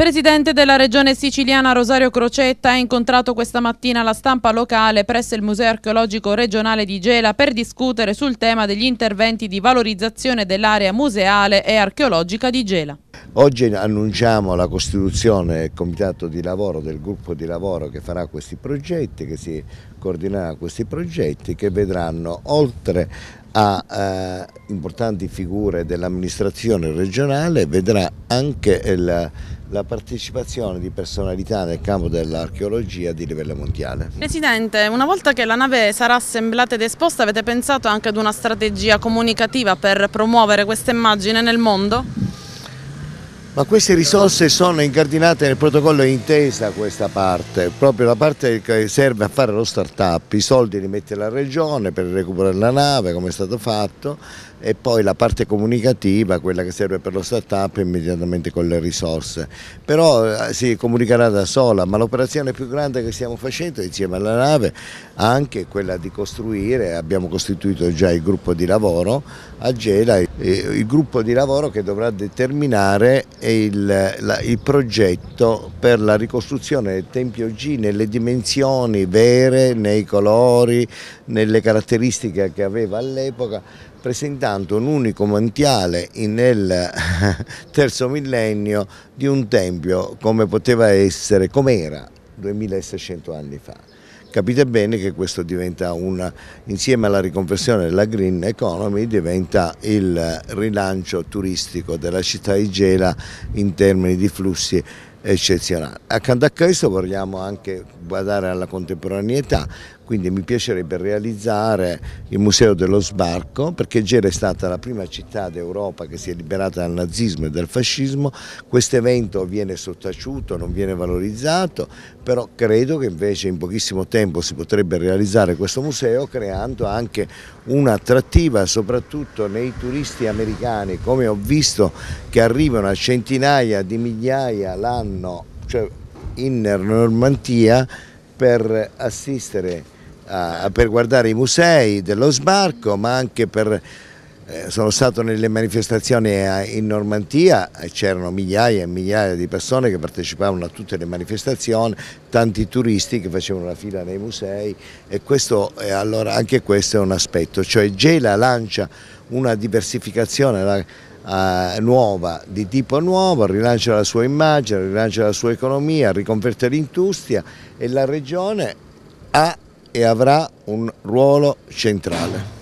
Presidente della Regione siciliana Rosario Crocetta ha incontrato questa mattina la stampa locale presso il Museo archeologico regionale di Gela per discutere sul tema degli interventi di valorizzazione dell'area museale e archeologica di Gela. Oggi annunciamo la costituzione del comitato di lavoro, del gruppo di lavoro che farà questi progetti, che si coordinerà questi progetti che vedranno oltre a eh, importanti figure dell'amministrazione regionale, vedrà anche il la partecipazione di personalità nel campo dell'archeologia di livello mondiale. Presidente, una volta che la nave sarà assemblata ed esposta avete pensato anche ad una strategia comunicativa per promuovere questa immagine nel mondo? Ma queste risorse sono incardinate nel protocollo intesa questa parte, proprio la parte che serve a fare lo start-up, i soldi li mette la regione per recuperare la nave come è stato fatto e poi la parte comunicativa, quella che serve per lo start-up immediatamente con le risorse. Però eh, si comunicherà da sola, ma l'operazione più grande che stiamo facendo insieme alla nave anche quella di costruire, abbiamo costituito già il gruppo di lavoro a Gela eh, il gruppo di lavoro che dovrà determinare il, la, il, progetto per la ricostruzione del Tempio G nelle dimensioni vere, nei colori, nelle caratteristiche che aveva all'epoca, presentando un unico mantiale nel terzo millennio di un tempio come poteva essere, com'era 2600 anni fa. Capite bene che questo diventa una, insieme alla riconversione della green economy, diventa il rilancio turistico della città di Gela in termini di flussi eccezionali. Accanto a questo vogliamo anche guardare alla contemporaneità, quindi mi piacerebbe realizzare il Museo dello Sbarco perché Gera è stata la prima città d'Europa che si è liberata dal nazismo e dal fascismo, questo evento viene sottaciuto, non viene valorizzato, però credo che invece in pochissimo tempo si potrebbe realizzare questo museo creando anche un'attrattiva soprattutto nei turisti americani come ho visto che arrivano a centinaia di migliaia l'anno cioè in Normandia per assistere per guardare i musei dello sbarco, ma anche per... Eh, sono stato nelle manifestazioni eh, in Normandia, c'erano migliaia e migliaia di persone che partecipavano a tutte le manifestazioni, tanti turisti che facevano la fila nei musei e questo, è, eh, allora anche questo è un aspetto, cioè Gela lancia una diversificazione, la, Uh, nuova, di tipo nuovo, rilancia la sua immagine, rilancia la sua economia, riconverte l'industria e la regione ha e avrà un ruolo centrale.